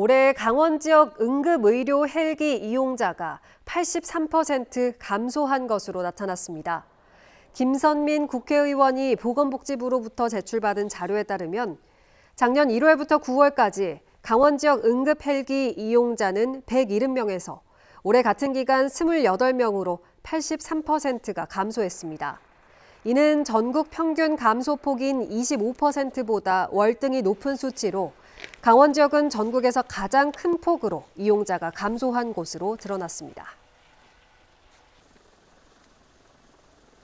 올해 강원 지역 응급의료 헬기 이용자가 83% 감소한 것으로 나타났습니다. 김선민 국회의원이 보건복지부로부터 제출받은 자료에 따르면 작년 1월부터 9월까지 강원 지역 응급 헬기 이용자는 170명에서 올해 같은 기간 28명으로 83%가 감소했습니다. 이는 전국 평균 감소폭인 25%보다 월등히 높은 수치로 강원 지역은 전국에서 가장 큰 폭으로 이용자가 감소한 곳으로 드러났습니다.